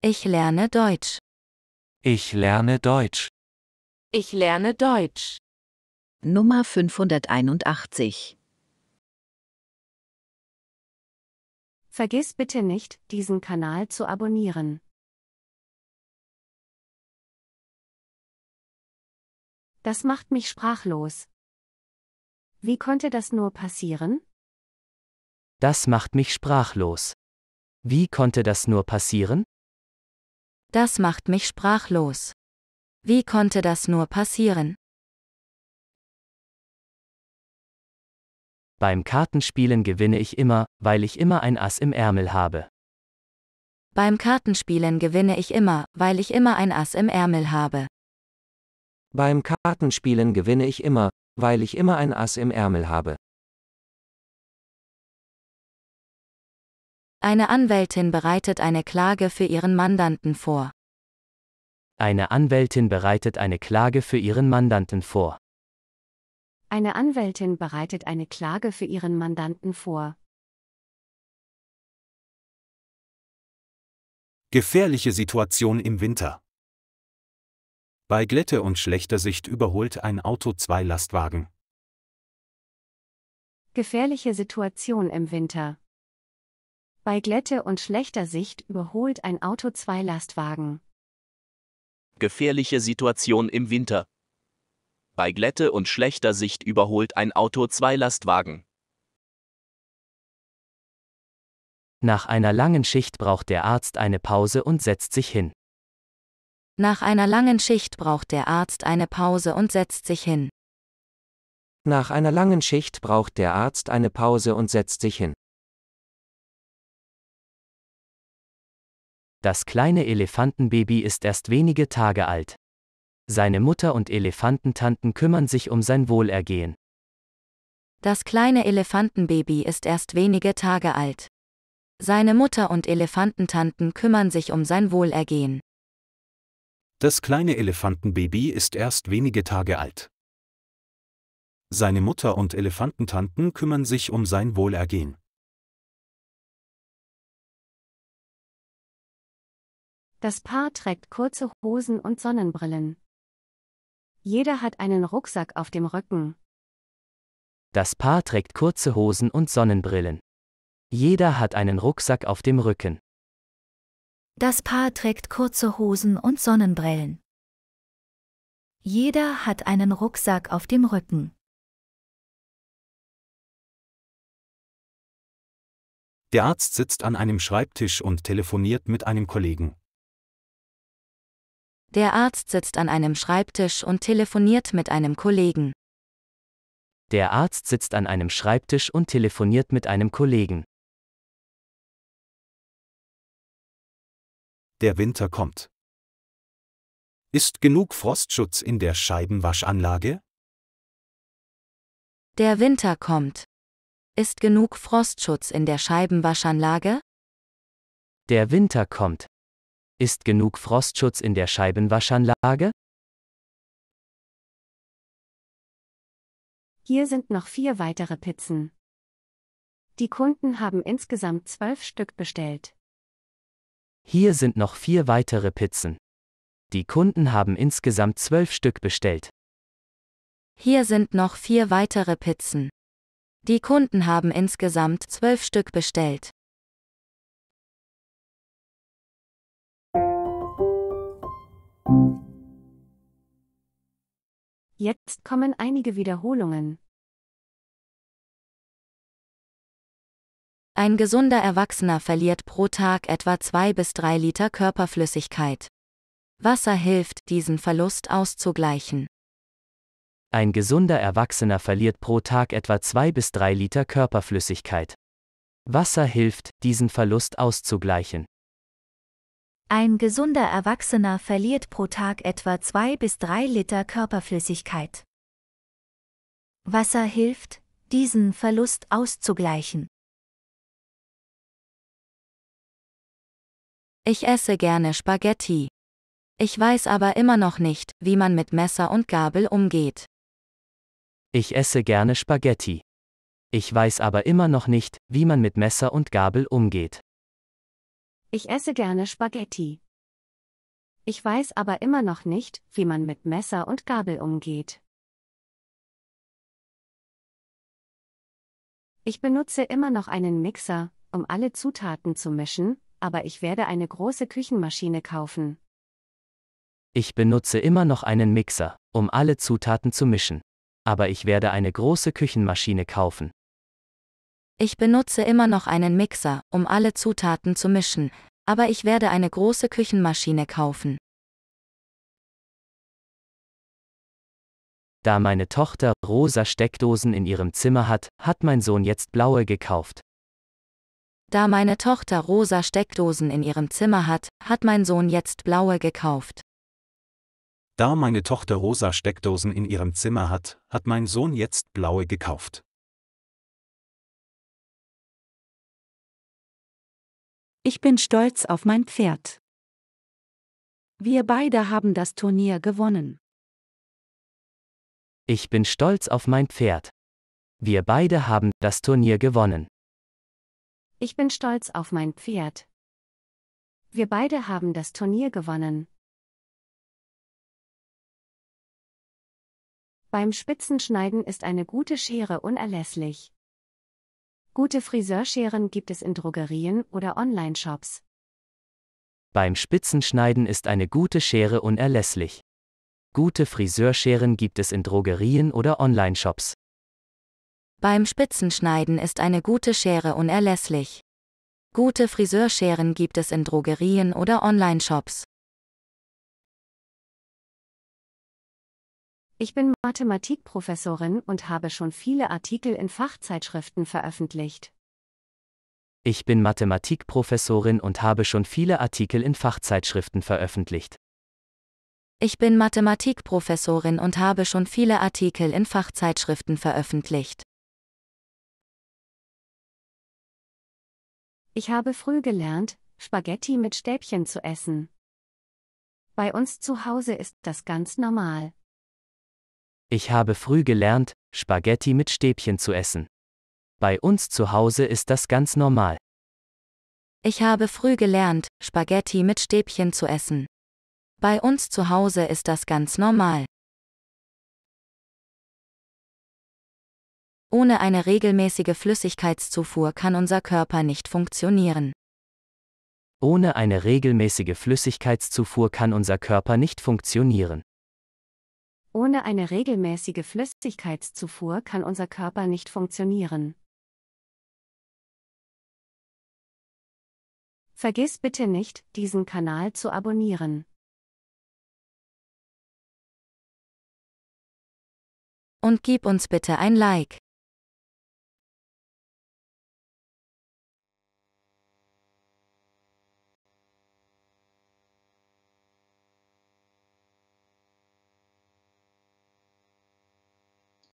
Ich lerne Deutsch. Ich lerne Deutsch. Ich lerne Deutsch. Nummer 581. Vergiss bitte nicht, diesen Kanal zu abonnieren. Das macht mich sprachlos. Wie konnte das nur passieren? Das macht mich sprachlos. Wie konnte das nur passieren? Das macht mich sprachlos. Wie konnte das nur passieren? Beim Kartenspielen gewinne ich immer, weil ich immer ein Ass im Ärmel habe. Beim Kartenspielen gewinne ich immer, weil ich immer ein Ass im Ärmel habe. Beim Kartenspielen gewinne ich immer, weil ich immer ein Ass im Ärmel habe. Eine Anwältin bereitet eine Klage für ihren Mandanten vor. Eine Anwältin bereitet eine Klage für ihren Mandanten vor. Eine Anwältin bereitet eine Klage für ihren Mandanten vor. Gefährliche Situation im Winter. Bei Glätte und schlechter Sicht überholt ein Auto zwei Lastwagen. Gefährliche Situation im Winter. Bei Glätte und schlechter Sicht überholt ein Auto zwei Lastwagen. Gefährliche Situation im Winter. Bei Glätte und schlechter Sicht überholt ein Auto zwei Lastwagen. Nach einer langen Schicht braucht der Arzt eine Pause und setzt sich hin. Nach einer langen Schicht braucht der Arzt eine Pause und setzt sich hin. Nach einer langen Schicht braucht der Arzt eine Pause und setzt sich hin. Das kleine Elefantenbaby ist erst wenige Tage alt. Seine Mutter und Elefantentanten kümmern sich um sein Wohlergehen. Das kleine Elefantenbaby ist erst wenige Tage alt. Seine Mutter und Elefantentanten kümmern sich um sein Wohlergehen. Das kleine Elefantenbaby ist erst wenige Tage alt. Seine Mutter und Elefantentanten kümmern sich um sein Wohlergehen. Das Paar trägt kurze Hosen und Sonnenbrillen. Jeder hat einen Rucksack auf dem Rücken. Das Paar trägt kurze Hosen und Sonnenbrillen. Jeder hat einen Rucksack auf dem Rücken. Das Paar trägt kurze Hosen und Sonnenbrillen. Jeder hat einen Rucksack auf dem Rücken. Der Arzt sitzt an einem Schreibtisch und telefoniert mit einem Kollegen. Der Arzt sitzt an einem Schreibtisch und telefoniert mit einem Kollegen. Der Arzt sitzt an einem Schreibtisch und telefoniert mit einem Kollegen. Der Winter kommt. Ist genug Frostschutz in der Scheibenwaschanlage? Der Winter kommt. Ist genug Frostschutz in der Scheibenwaschanlage? Der Winter kommt. Ist genug Frostschutz in der Scheibenwaschanlage? Hier sind noch vier weitere Pizzen. Die Kunden haben insgesamt zwölf Stück bestellt. Hier sind noch vier weitere Pizzen. Die Kunden haben insgesamt zwölf Stück bestellt. Hier sind noch vier weitere Pizzen. Die Kunden haben insgesamt zwölf Stück bestellt. Jetzt kommen einige Wiederholungen. Ein gesunder Erwachsener verliert pro Tag etwa zwei bis drei Liter Körperflüssigkeit. Wasser hilft, diesen Verlust auszugleichen. Ein gesunder Erwachsener verliert pro Tag etwa zwei bis drei Liter Körperflüssigkeit. Wasser hilft, diesen Verlust auszugleichen. Ein gesunder Erwachsener verliert pro Tag etwa zwei bis drei Liter Körperflüssigkeit. Wasser hilft, diesen Verlust auszugleichen. Ich esse gerne Spaghetti. Ich weiß aber immer noch nicht, wie man mit Messer und Gabel umgeht. Ich esse gerne Spaghetti. Ich weiß aber immer noch nicht, wie man mit Messer und Gabel umgeht. Ich esse gerne Spaghetti. Ich weiß aber immer noch nicht, wie man mit Messer und Gabel umgeht. Ich benutze immer noch einen Mixer, um alle Zutaten zu mischen, aber ich werde eine große Küchenmaschine kaufen. Ich benutze immer noch einen Mixer, um alle Zutaten zu mischen. Aber ich werde eine große Küchenmaschine kaufen. Ich benutze immer noch einen Mixer, um alle Zutaten zu mischen, aber ich werde eine große Küchenmaschine kaufen. Da meine Tochter rosa Steckdosen in ihrem Zimmer hat, hat mein Sohn jetzt blaue gekauft. Da meine Tochter rosa Steckdosen in ihrem Zimmer hat, hat mein Sohn jetzt blaue gekauft. Da meine Tochter rosa Steckdosen in ihrem Zimmer hat, hat mein Sohn jetzt blaue gekauft. Ich bin stolz auf mein Pferd. Wir beide haben das Turnier gewonnen. Ich bin stolz auf mein Pferd. Wir beide haben das Turnier gewonnen. Ich bin stolz auf mein Pferd. Wir beide haben das Turnier gewonnen. Beim Spitzenschneiden ist eine gute Schere unerlässlich. Gute Friseurscheren gibt es in Drogerien oder Online-Shops. Beim Spitzenschneiden ist eine gute Schere unerlässlich. Gute Friseurscheren gibt es in Drogerien oder Online-Shops. Beim Spitzenschneiden ist eine gute Schere unerlässlich. Gute Friseurscheren gibt es in Drogerien oder Online-Shops. Ich bin Mathematikprofessorin und habe schon viele Artikel in Fachzeitschriften veröffentlicht. Ich bin Mathematikprofessorin und habe schon viele Artikel in Fachzeitschriften veröffentlicht. Ich bin Mathematikprofessorin und habe schon viele Artikel in Fachzeitschriften veröffentlicht. Ich habe früh gelernt, Spaghetti mit Stäbchen zu essen. Bei uns zu Hause ist das ganz normal. Ich habe früh gelernt, Spaghetti mit Stäbchen zu essen. Bei uns zu Hause ist das ganz normal. Ich habe früh gelernt, Spaghetti mit Stäbchen zu essen. Bei uns zu Hause ist das ganz normal. Ohne eine regelmäßige Flüssigkeitszufuhr kann unser Körper nicht funktionieren. Ohne eine regelmäßige Flüssigkeitszufuhr kann unser Körper nicht funktionieren. Ohne eine regelmäßige Flüssigkeitszufuhr kann unser Körper nicht funktionieren. Vergiss bitte nicht, diesen Kanal zu abonnieren. Und gib uns bitte ein Like.